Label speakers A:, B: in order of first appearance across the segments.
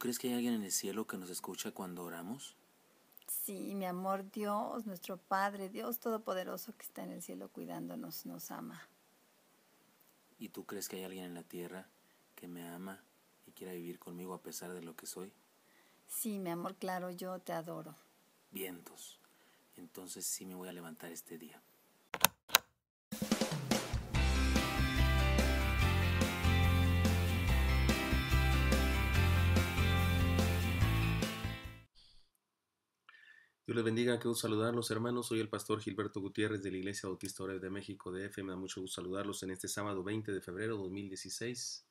A: crees que hay alguien en el cielo que nos escucha cuando oramos? Sí, mi amor, Dios, nuestro Padre, Dios Todopoderoso que está en el cielo cuidándonos, nos ama. ¿Y tú crees que hay alguien en la tierra que me ama y quiera vivir conmigo a pesar de lo que soy? Sí, mi amor, claro, yo te adoro. Vientos. Entonces sí me voy a levantar este día. Dios les bendiga, quiero saludarlos hermanos. Soy el pastor Gilberto Gutiérrez de la Iglesia Bautista Oreb de México de EFE. Me da mucho gusto saludarlos en este sábado 20 de febrero de 2016.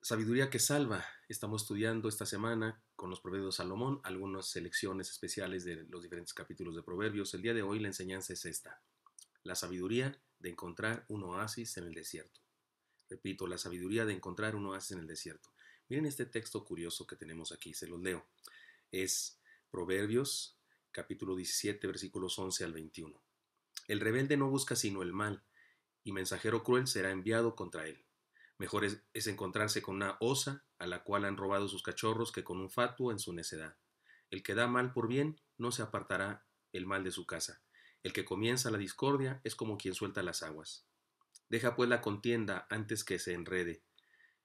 A: Sabiduría que salva. Estamos estudiando esta semana con los Proverbios Salomón algunas selecciones especiales de los diferentes capítulos de Proverbios. El día de hoy la enseñanza es esta. La sabiduría de encontrar un oasis en el desierto. Repito, la sabiduría de encontrar un oasis en el desierto. Miren este texto curioso que tenemos aquí, se los leo es Proverbios capítulo 17 versículos 11 al 21. El rebelde no busca sino el mal, y mensajero cruel será enviado contra él. Mejor es, es, encontrarse con una osa a la cual han robado sus cachorros que con un fatuo en su necedad. El que da mal por bien no se apartará el mal de su casa. El que comienza la discordia es como quien suelta las aguas. Deja pues la contienda antes que se enrede.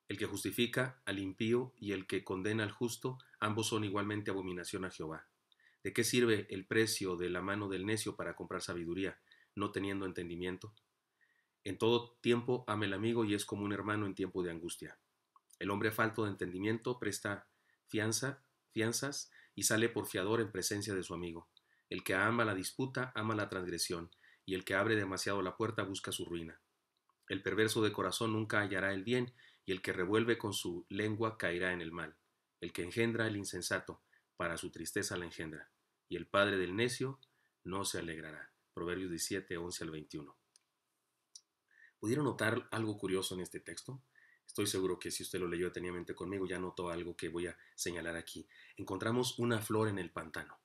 A: El que justifica al impío y el que condena al justo Ambos son igualmente abominación a Jehová. ¿De qué sirve el precio de la mano del necio para comprar sabiduría, no teniendo entendimiento? En todo tiempo ama el amigo y es como un hermano en tiempo de angustia. El hombre falto de entendimiento presta fianza, fianzas y sale por fiador en presencia de su amigo. El que ama la disputa ama la transgresión, y el que abre demasiado la puerta busca su ruina. El perverso de corazón nunca hallará el bien, y el que revuelve con su lengua caerá en el mal. El que engendra el insensato, para su tristeza la engendra, y el padre del necio no se alegrará. Proverbios 17, 11 al 21. ¿Pudieron notar algo curioso en este texto? Estoy seguro que si usted lo leyó detenidamente conmigo ya notó algo que voy a señalar aquí. Encontramos una flor en el pantano.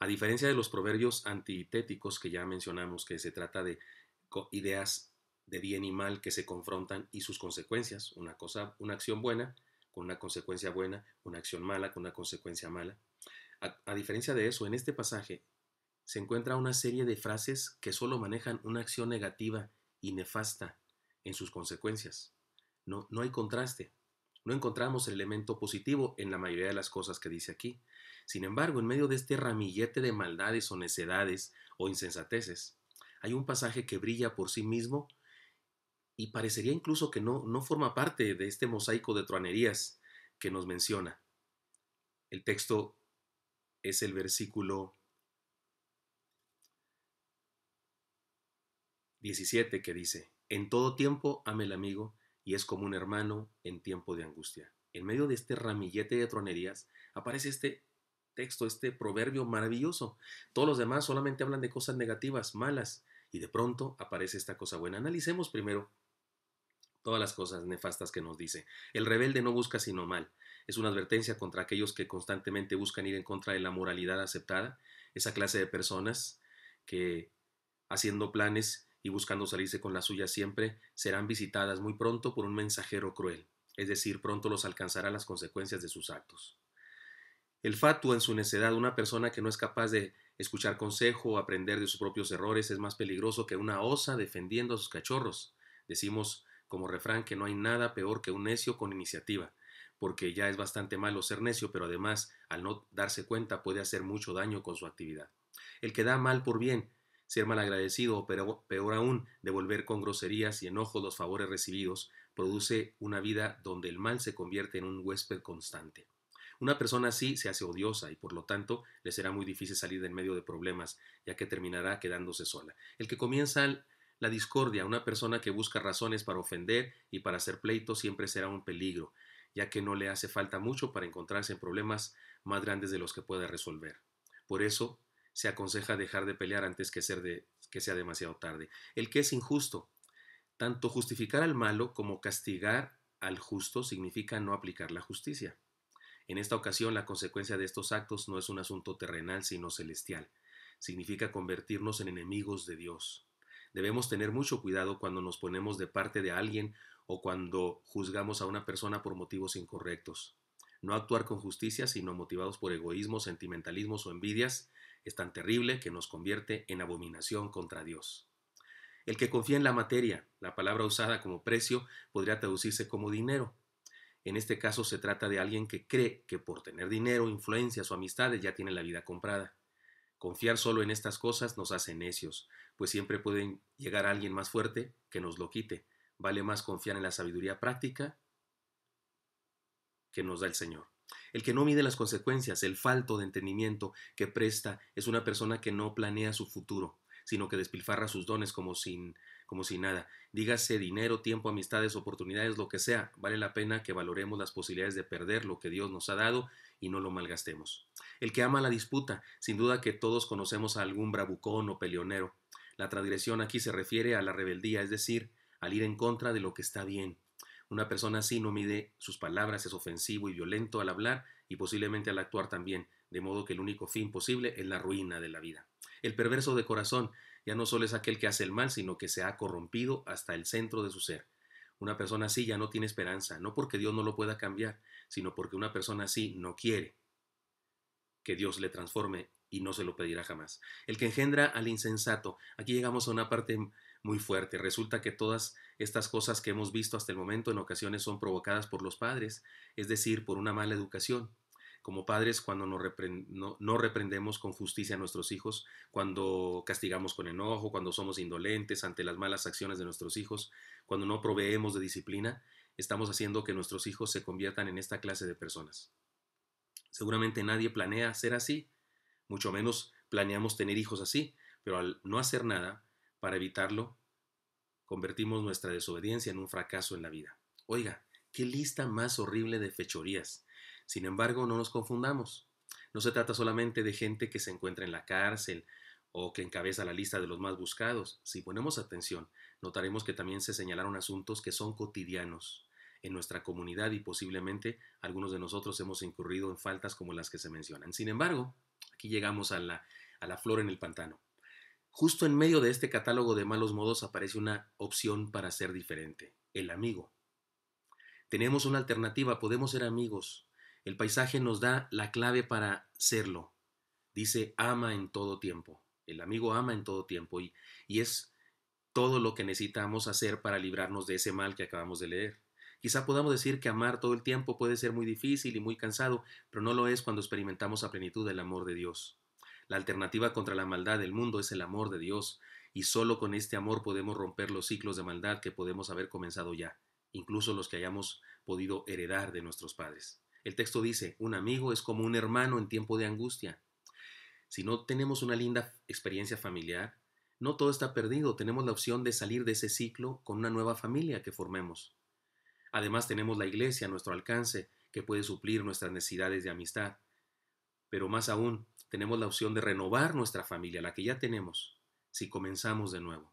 A: A diferencia de los proverbios antitéticos que ya mencionamos, que se trata de ideas de bien y mal que se confrontan y sus consecuencias, una cosa, una acción buena con una consecuencia buena, una acción mala, con una consecuencia mala. A, diferencia de eso, en este pasaje se encuentra una serie de frases que solo manejan una acción negativa y nefasta en sus consecuencias. No, no hay contraste. No encontramos el elemento positivo en la mayoría de las cosas que dice aquí. Sin embargo, en medio de este ramillete de maldades o necedades o insensateces, hay un pasaje que brilla por sí mismo y parecería incluso que no, no forma parte de este mosaico de truanerías que nos menciona. El texto es el versículo 17 que dice, en todo tiempo ame el amigo y es como un hermano en tiempo de angustia. En medio de este ramillete de truanerías aparece este texto, este proverbio maravilloso. Todos los demás solamente hablan de cosas negativas, malas, y de pronto aparece esta cosa buena. Analicemos primero todas las cosas nefastas que nos dice. El rebelde no busca sino mal. Es una advertencia contra aquellos que constantemente buscan ir en contra de la moralidad aceptada, esa clase de personas que haciendo planes y buscando salirse con la suya siempre, serán visitadas muy pronto por un mensajero cruel, es decir, pronto los alcanzará las consecuencias de sus actos. El fatuo en su necedad, una persona que no es capaz de escuchar consejo o aprender de sus propios errores, es más peligroso que una osa defendiendo a sus cachorros. Decimos como refrán que no hay nada peor que un necio con iniciativa, porque ya es bastante malo ser necio, pero además, al no darse cuenta, puede hacer mucho daño con su actividad. El que da mal por bien, ser malagradecido o peor, aún, devolver con groserías y enojo los favores recibidos, produce una vida donde el mal se convierte en un huésped constante. Una persona así se hace odiosa y por lo tanto le será muy difícil salir del medio de problemas, ya que terminará quedándose sola. El que comienza la discordia, una persona que busca razones para ofender y para hacer pleito siempre será un peligro, ya que no le hace falta mucho para encontrarse en problemas más grandes de los que pueda resolver. Por eso, se aconseja dejar de pelear antes que, ser de, que sea demasiado tarde. El que es injusto. Tanto justificar al malo como castigar al justo significa no aplicar la justicia. En esta ocasión, la consecuencia de estos actos no es un asunto terrenal, sino celestial. Significa convertirnos en enemigos de Dios. Debemos tener mucho cuidado cuando nos ponemos de parte de alguien o cuando juzgamos a una persona por motivos incorrectos. No actuar con justicia, sino motivados por egoísmo, sentimentalismos o envidias, es tan terrible que nos convierte en abominación contra Dios. El que confía en la materia, la palabra usada como precio, podría traducirse como dinero. En este caso se trata de alguien que cree que por tener dinero, influencias o amistades ya tiene la vida comprada. Confiar solo en estas cosas nos hace necios, pues siempre pueden llegar alguien más fuerte que nos lo quite. Vale más confiar en la sabiduría práctica que nos da el Señor. El que no mide las consecuencias, el falto de entendimiento que presta, es una persona que no planea su futuro, sino que despilfarra sus dones como sin como si nada. Dígase dinero, tiempo, amistades, oportunidades, lo que sea. Vale la pena que valoremos las posibilidades de perder lo que Dios nos ha dado y no lo malgastemos. El que ama la disputa, sin duda que todos conocemos a algún bravucón o peleonero. La transgresión aquí se refiere a la rebeldía, es decir, al ir en contra de lo que está bien. Una persona así no mide sus palabras, es ofensivo y violento al hablar y posiblemente al actuar también, de modo que el único fin posible es la ruina de la vida. El perverso de corazón ya no solo es aquel que hace el mal, sino que se ha corrompido hasta el centro de su ser. Una persona así ya no tiene esperanza, no porque Dios no lo pueda cambiar, sino porque una persona así no quiere que Dios le transforme y no se lo pedirá jamás. El que engendra al insensato. Aquí llegamos a una parte muy fuerte. Resulta que todas estas cosas que hemos visto hasta el momento en ocasiones son provocadas por los padres, es decir, por una mala educación. Como padres, cuando no, reprendemos con justicia a nuestros hijos, cuando castigamos con enojo, cuando somos indolentes ante las malas acciones de nuestros hijos, cuando no proveemos de disciplina, estamos haciendo que nuestros hijos se conviertan en esta clase de personas. Seguramente nadie planea ser así, mucho menos planeamos tener hijos así, pero al no hacer nada para evitarlo, convertimos nuestra desobediencia en un fracaso en la vida. Oiga, qué lista más horrible de fechorías. Sin embargo, no nos confundamos. No se trata solamente de gente que se encuentra en la cárcel o que encabeza la lista de los más buscados. Si ponemos atención, notaremos que también se señalaron asuntos que son cotidianos en nuestra comunidad y posiblemente algunos de nosotros hemos incurrido en faltas como las que se mencionan. Sin embargo, llegamos a la, a la flor en el pantano. Justo en medio de este catálogo de malos modos aparece una opción para ser diferente, el amigo. Tenemos una alternativa, podemos ser amigos. El paisaje nos da la clave para serlo. Dice, ama en todo tiempo. El amigo ama en todo tiempo y es todo lo que necesitamos hacer para librarnos de ese mal que acabamos de leer. Quizá podamos decir que amar todo el tiempo puede ser muy difícil y muy cansado, pero no lo es cuando experimentamos a plenitud el amor de Dios. La alternativa contra la maldad del mundo es el amor de Dios, y solo con este amor podemos romper los ciclos de maldad que podemos haber comenzado ya, incluso los que hayamos podido heredar de nuestros padres. El texto dice, un amigo es como un hermano en tiempo de angustia. Si no tenemos una linda experiencia familiar, no todo está perdido, tenemos la opción de salir de ese ciclo con una nueva familia que formemos. Además tenemos la iglesia a nuestro alcance que puede suplir nuestras necesidades de amistad. Pero más aún, tenemos la opción de renovar nuestra familia, la que ya tenemos, si comenzamos de nuevo.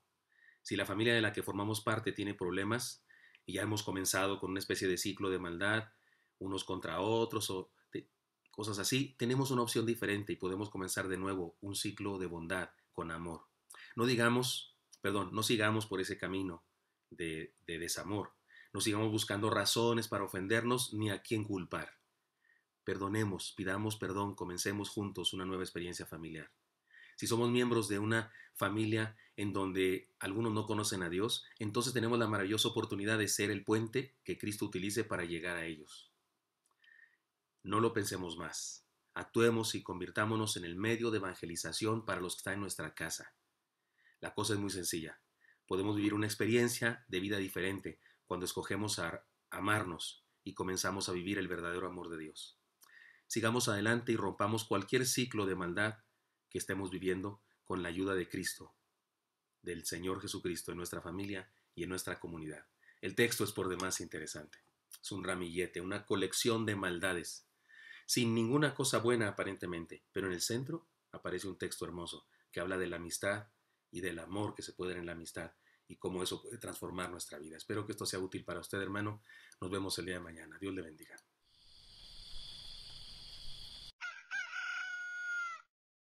A: Si la familia de la que formamos parte tiene problemas, y ya hemos comenzado con una especie de ciclo de maldad, unos contra otros o cosas así, tenemos una opción diferente y podemos comenzar de nuevo un ciclo de bondad con amor. No digamos, perdón, no sigamos por ese camino de desamor, no sigamos buscando razones para ofendernos ni a quién culpar. Perdonemos, pidamos perdón, comencemos juntos una nueva experiencia familiar. Si somos miembros de una familia en donde algunos no conocen a Dios, entonces tenemos la maravillosa oportunidad de ser el puente que Cristo utilice para llegar a ellos. No lo pensemos más. Actuemos y convirtámonos en el medio de evangelización para los que están en nuestra casa. La cosa es muy sencilla. Podemos vivir una experiencia de vida diferente, cuando escogemos a amarnos y comenzamos a vivir el verdadero amor de Dios. Sigamos adelante y rompamos cualquier ciclo de maldad que estemos viviendo con la ayuda de Cristo, del Señor Jesucristo en nuestra familia y en nuestra comunidad. El texto es por demás interesante. Es un ramillete, una colección de maldades, sin ninguna cosa buena aparentemente, pero en el centro aparece un texto hermoso que habla de la amistad y del amor que se puede dar en la amistad y cómo eso puede transformar nuestra vida. Espero que esto sea útil para usted, hermano. Nos vemos el día de mañana. Dios le bendiga.